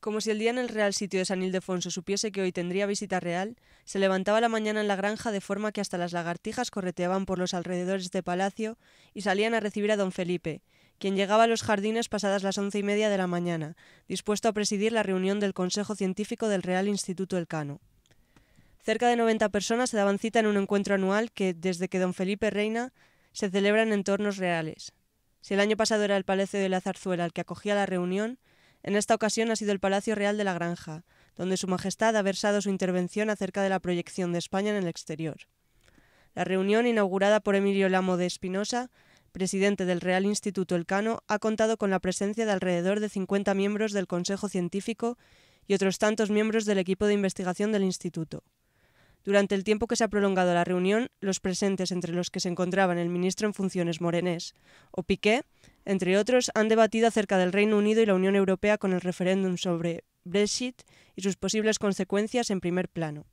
Como si el día en el real sitio de San Ildefonso supiese que hoy tendría visita real, se levantaba la mañana en la granja de forma que hasta las lagartijas correteaban por los alrededores de palacio y salían a recibir a don Felipe, quien llegaba a los jardines pasadas las once y media de la mañana, dispuesto a presidir la reunión del Consejo Científico del Real Instituto Elcano. Cerca de 90 personas se daban cita en un encuentro anual que, desde que don Felipe reina, se celebra en entornos reales. Si el año pasado era el Palacio de la Zarzuela el que acogía la reunión, en esta ocasión ha sido el Palacio Real de la Granja, donde Su Majestad ha versado su intervención acerca de la proyección de España en el exterior. La reunión, inaugurada por Emilio Lamo de Espinosa, presidente del Real Instituto Elcano, ha contado con la presencia de alrededor de 50 miembros del Consejo Científico y otros tantos miembros del equipo de investigación del Instituto. Durante el tiempo que se ha prolongado la reunión, los presentes, entre los que se encontraban el ministro en funciones morenés o Piqué, entre otros, han debatido acerca del Reino Unido y la Unión Europea con el referéndum sobre Brexit y sus posibles consecuencias en primer plano.